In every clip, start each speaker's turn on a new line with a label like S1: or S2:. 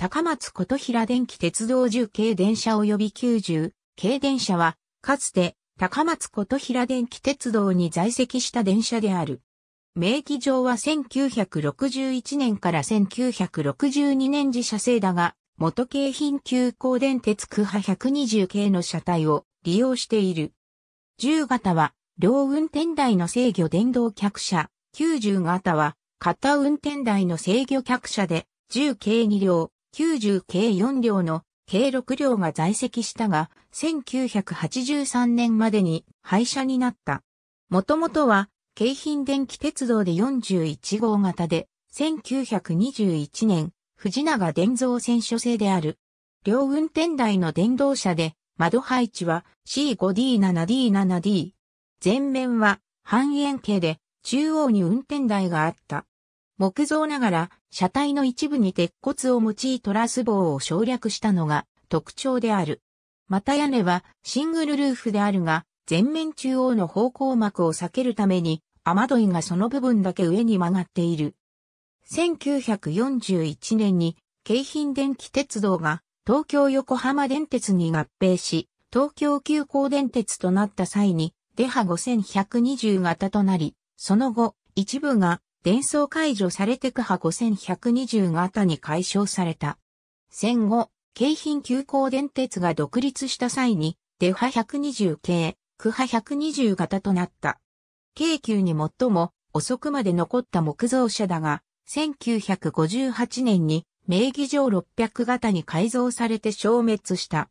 S1: 高松琴平電気鉄道10系電車及び90系電車は、かつて高松琴平電気鉄道に在籍した電車である。名義上は1961年から1962年時社製だが、元京浜急行電鉄区派120系の車体を利用している。10型は、両運転台の制御電動客車、90型は、片運転台の制御客車で、10系2両、90計4両の計6両が在籍したが、1983年までに廃車になった。もともとは、京浜電気鉄道で41号型で、1921年、藤永電造船所製である。両運転台の電動車で、窓配置は C5D7D7D。前面は半円形で、中央に運転台があった。木造ながら車体の一部に鉄骨を用いトラス棒を省略したのが特徴である。また屋根はシングルルーフであるが、全面中央の方向膜を避けるために雨どいがその部分だけ上に曲がっている。1941年に京浜電気鉄道が東京横浜電鉄に合併し、東京急行電鉄となった際に、デハ5120型となり、その後、一部が伝送解除されて区派5120型に解消された。戦後、京浜急行電鉄が独立した際に、ファ120系、区派120型となった。京急に最も遅くまで残った木造車だが、1958年に名義上600型に改造されて消滅した。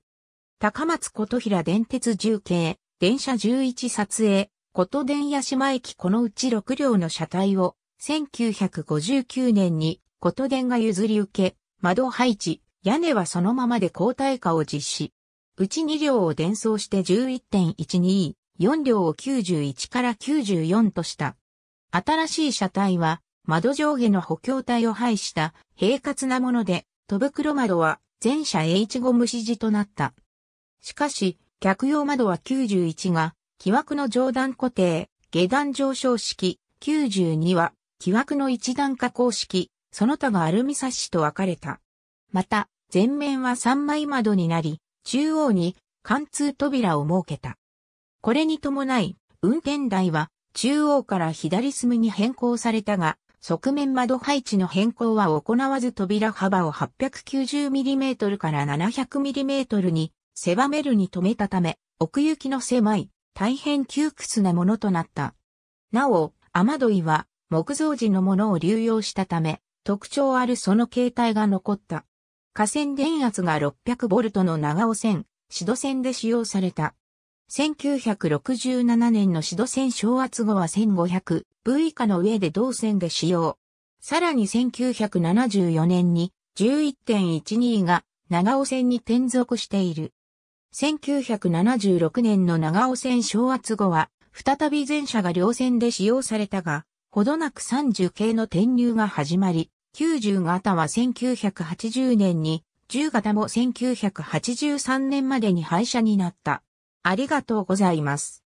S1: 高松琴平電鉄10系、電車11撮影、琴電屋島駅このうち6両の車体を1959年に琴電が譲り受け、窓配置、屋根はそのままで交代化を実施。うち2両を伝送して11.12、4両を91から94とした。新しい車体は窓上下の補強体を配した平滑なもので、戸袋窓は全車 H 5虫指示となった。しかし、客用窓は91が、木枠の上段固定、下段上昇式、92は木枠の一段加工式、その他がアルミサッシと分かれた。また、前面は三枚窓になり、中央に貫通扉を設けた。これに伴い、運転台は中央から左隅に変更されたが、側面窓配置の変更は行わず扉幅を 890mm から 700mm に狭めるに止めたため、奥行きの狭い、大変窮屈なものとなった。なお、雨どいは木造時のものを流用したため、特徴あるその形態が残った。河川電圧が 600V の長尾線、シド線で使用された。1967年のシド線昇圧後は 1500V 以下の上で同線で使用。さらに1974年に11.12が長尾線に転属している。1976年の長尾線昇圧後は、再び前者が両線で使用されたが、ほどなく30系の転入が始まり、90型は1980年に、10型も1983年までに廃車になった。ありがとうございます。